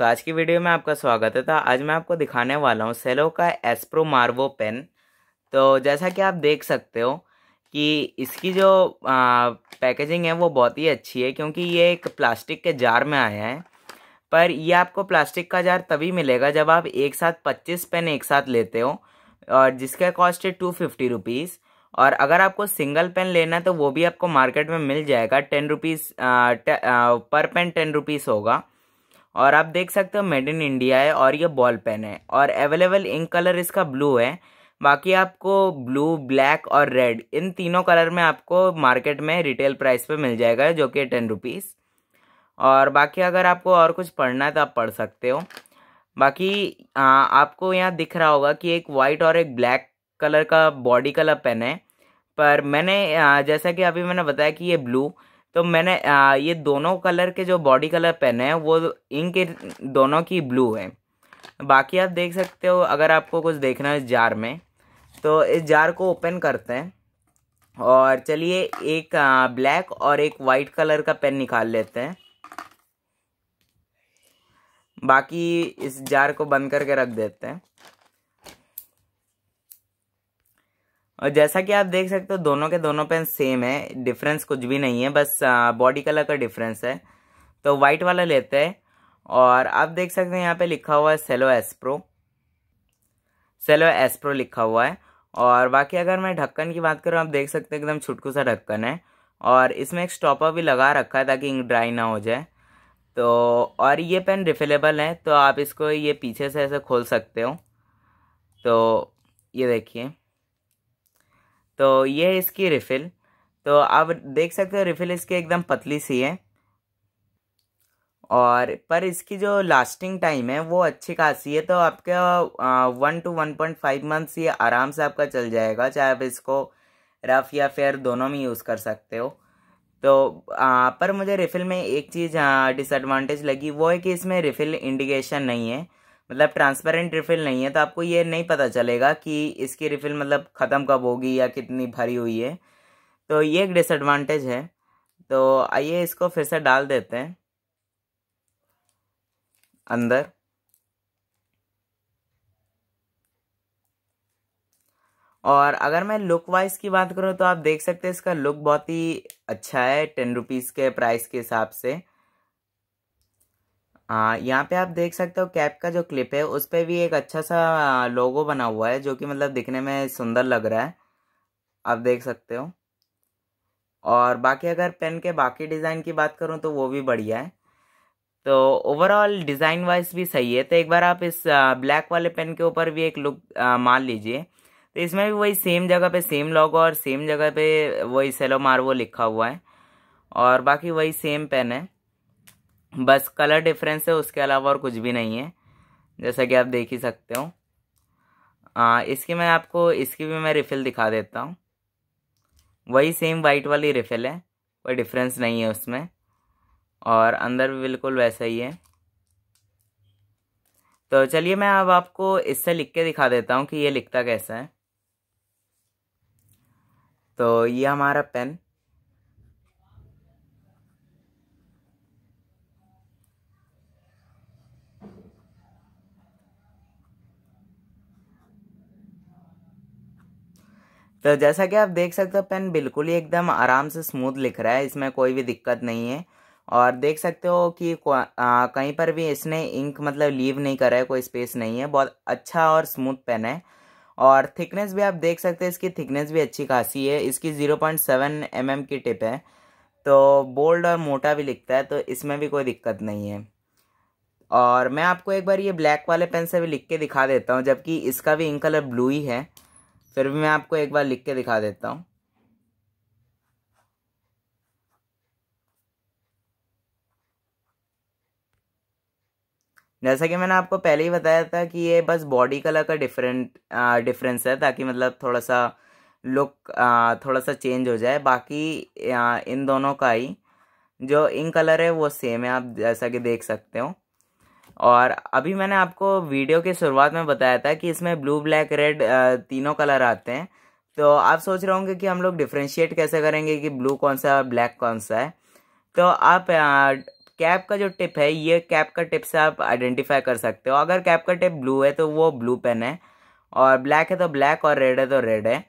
दोस्तों आज की वीडियो में आपका स्वागत है तो आज मैं आपको दिखाने वाला हूँ सेलो का एस्प्रो मार्वो पेन तो जैसा कि आप देख सकते हो कि इसकी जो आ, पैकेजिंग है वो बहुत ही अच्छी है क्योंकि ये एक प्लास्टिक के जार में आया है पर ये आपको प्लास्टिक का जार तभी मिलेगा जब आप एक साथ पच्चीस पेन एक साथ लेते हो और जिसका कॉस्ट है टू फिफ्टी रुपीज़ और अगर आपको सिंगल पेन लेना है तो वो भी आपको मार्केट में मिल जाएगा टेन रुपीज़ पर पेन टेन रुपीज़ होगा और आप देख सकते हो मेड इन इंडिया है और ये बॉल पेन है और अवेलेबल इंक कलर इसका ब्लू है बाकी आपको ब्लू ब्लैक और रेड इन तीनों कलर में आपको मार्केट में रिटेल प्राइस पे मिल जाएगा जो कि टेन रुपीज़ और बाकी अगर आपको और कुछ पढ़ना है तो आप पढ़ सकते हो बाकी आ, आपको यहाँ दिख रहा होगा कि एक वाइट और एक ब्लैक कलर का बॉडी कलर पेन है पर मैंने आ, जैसा कि अभी मैंने बताया कि ये ब्लू तो मैंने ये दोनों कलर के जो बॉडी कलर पेन है वो इंक दोनों की ब्लू है बाकी आप देख सकते हो अगर आपको कुछ देखना है इस जार में तो इस जार को ओपन करते हैं और चलिए एक ब्लैक और एक वाइट कलर का पेन निकाल लेते हैं बाकी इस जार को बंद करके रख देते हैं और जैसा कि आप देख सकते हो दोनों के दोनों पेन सेम है डिफरेंस कुछ भी नहीं है बस बॉडी कलर का डिफरेंस है तो वाइट वाला लेते हैं और आप देख सकते हैं यहाँ पे लिखा हुआ है सेलो एस्प्रो सेलो एसप्रो लिखा हुआ है और बाकी अगर मैं ढक्कन की बात करूँ आप देख सकते हैं एकदम छुटकू सा ढक्कन है और इसमें एक स्टॉपर भी लगा रखा है ताकि इंक ड्राई ना हो जाए तो और ये पेन रिफिलेबल है तो आप इसको ये पीछे से ऐसे खोल सकते हो तो ये देखिए तो ये है इसकी रिफ़िल तो आप देख सकते हो रिफ़िल इसकी एकदम पतली सी है और पर इसकी जो लास्टिंग टाइम है वो अच्छी खासी है तो आपका one two one point five months ये आराम से आपका चल जाएगा चाहे आप इसको रफ़ या फेयर दोनों में यूज़ कर सकते हो तो आ, पर मुझे रिफ़िल में एक चीज़ डिसएडवांटेज लगी वो है कि इसमें रिफ़िल इंडिकेशन नहीं है मतलब ट्रांसपेरेंट रिफिल नहीं है तो आपको ये नहीं पता चलेगा कि इसकी रिफिल मतलब ख़त्म कब होगी या कितनी भरी हुई है तो ये एक डिसएडवांटेज है तो आइए इसको फिर से डाल देते हैं अंदर और अगर मैं लुक वाइज की बात करूँ तो आप देख सकते हैं इसका लुक बहुत ही अच्छा है टेन रुपीज़ के प्राइस के हिसाब से हाँ, यहाँ पे आप देख सकते हो कैप का जो क्लिप है उस पर भी एक अच्छा सा लोगो बना हुआ है जो कि मतलब दिखने में सुंदर लग रहा है आप देख सकते हो और बाकी अगर पेन के बाकी डिज़ाइन की बात करूँ तो वो भी बढ़िया है तो ओवरऑल डिज़ाइन वाइज भी सही है तो एक बार आप इस ब्लैक वाले पेन के ऊपर भी एक लुक मान लीजिए तो इसमें भी वही सेम जगह पे सेम लोगो और सेम जगह पे वही सेलो मार वो लिखा हुआ है और बाकी वही सेम पेन है बस कलर डिफरेंस है उसके अलावा और कुछ भी नहीं है जैसा कि आप देख ही सकते हो इसकी मैं आपको इसकी भी मैं रिफ़िल दिखा देता हूँ वही सेम वाइट वाली रिफ़िल है कोई डिफरेंस नहीं है उसमें और अंदर भी बिल्कुल वैसा ही है तो चलिए मैं अब आपको इससे लिख के दिखा देता हूँ कि ये लिखता कैसा है तो ये हमारा पेन तो जैसा कि आप देख सकते हो पेन बिल्कुल ही एकदम आराम से स्मूथ लिख रहा है इसमें कोई भी दिक्कत नहीं है और देख सकते हो कि आ, कहीं पर भी इसने इंक मतलब लीव नहीं करा है कोई स्पेस नहीं है बहुत अच्छा और स्मूथ पेन है और थिकनेस भी आप देख सकते हैं इसकी थिकनेस भी अच्छी खासी है इसकी zero point seven M M की टिप है तो बोल्ड और मोटा भी लिखता है तो इसमें भी कोई दिक्कत नहीं है और मैं आपको एक बार ये ब्लैक वाले पेन से भी लिख के दिखा देता हूँ जबकि इसका भी इंक कलर ब्लू ही है फिर भी मैं आपको एक बार लिख के दिखा देता हूँ जैसा कि मैंने आपको पहले ही बताया था कि ये बस बॉडी कलर का डिफरेंट डिफरेंस है ताकि मतलब थोड़ा सा लुक थोड़ा सा चेंज हो जाए बाकी आ, इन दोनों का ही जो इन कलर है वो सेम है आप जैसा कि देख सकते हो और अभी मैंने आपको वीडियो की शुरुआत में बताया था कि इसमें ब्लू ब्लैक रेड तीनों कलर आते हैं तो आप सोच रहे होंगे कि हम लोग डिफ्रेंशिएट कैसे करेंगे कि ब्लू कौन सा ब्लैक कौन सा है तो आप कैप का जो टिप है ये कैप का टिप से आप आइडेंटिफाई कर सकते हो अगर कैप का टिप ब्लू है तो वो ब्लू पेन है और ब्लैक है तो ब्लैक और रेड है तो रेड है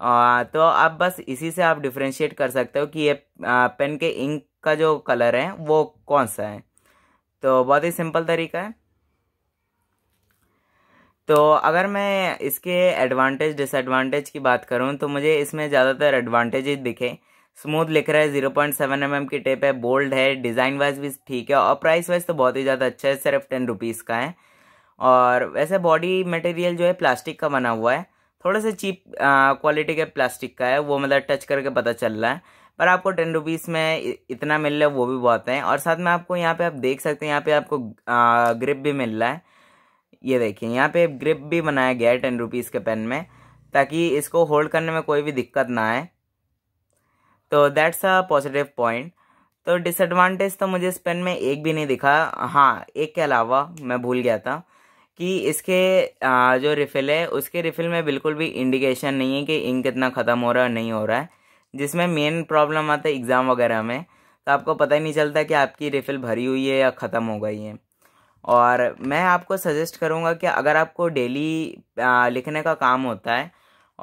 आ, तो आप बस इसी से आप डिफ्रेंशिएट कर सकते हो कि ये पेन के इंक का जो कलर है वो कौन सा है तो बहुत ही सिंपल तरीका है तो अगर मैं इसके एडवांटेज डिसएडवांटेज की बात करूँ तो मुझे इसमें ज़्यादातर एडवांटेज ही दिखे स्मूथ लिख रहा है zero point seven M M की टेप है बोल्ड है डिज़ाइन वाइज भी ठीक है और प्राइस वाइज तो बहुत ही ज़्यादा अच्छा है सिर्फ टेन रुपीज़ का है और वैसे बॉडी मटेरियल जो है प्लास्टिक का बना हुआ है थोड़ा सा चीप क्वालिटी के प्लास्टिक का है वो मतलब टच करके पता चल रहा है पर आपको टेन रुपीज़ में इतना मिल रहा है वो भी बहुत है और साथ में आपको यहाँ पे आप देख सकते हैं यहाँ पे आपको ग्रिप भी मिल रहा है ये देखिए यहाँ पे ग्रिप भी बनाया गया है टेन रुपीज़ के पेन में ताकि इसको होल्ड करने में कोई भी दिक्कत ना आए तो दैट्स अ पॉजिटिव पॉइंट तो डिसएडवांटेज तो मुझे इस पेन में एक भी नहीं दिखा हाँ एक के अलावा मैं भूल गया था कि इसके जो रिफ़िल है उसके रिफ़िल में बिल्कुल भी इंडिकेशन नहीं है कि इंक कितना ख़त्म हो रहा है नहीं हो रहा है जिसमें मेन प्रॉब्लम आता है एग्ज़ाम वगैरह में तो आपको पता ही नहीं चलता कि आपकी रिफ़िल भरी हुई है या ख़त्म हो गई है और मैं आपको सजेस्ट करूँगा कि अगर आपको डेली लिखने का काम होता है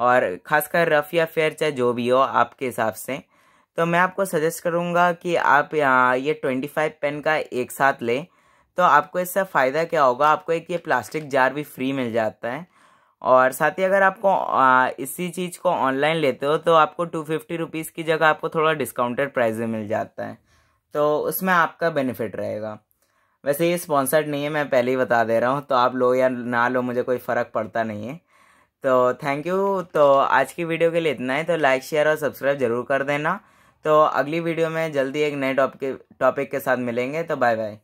और ख़ासकर रफ़ या फेयर चाहे जो भी हो आपके हिसाब से तो मैं आपको सजेस्ट करूँगा कि आप ये ट्वेंटी फाइव पेन का एक साथ लें तो आपको इससे फ़ायदा क्या होगा आपको एक ये प्लास्टिक जार भी फ्री मिल जाता है और साथ ही अगर आपको आ, इसी चीज़ को ऑनलाइन लेते हो तो आपको टू फिफ्टी रुपीज़ की जगह आपको थोड़ा डिस्काउंटेड प्राइस में मिल जाता है तो उसमें आपका बेनिफिट रहेगा वैसे ये स्पॉन्सर्ड नहीं है मैं पहले ही बता दे रहा हूँ तो आप लो या ना लो मुझे कोई फ़र्क पड़ता नहीं है तो थैंक यू तो आज की वीडियो के लिए इतना है तो लाइक शेयर और सब्सक्राइब ज़रूर कर देना तो अगली वीडियो में जल्दी एक नए टॉपिक टॉपिक के साथ मिलेंगे तो बाय बाय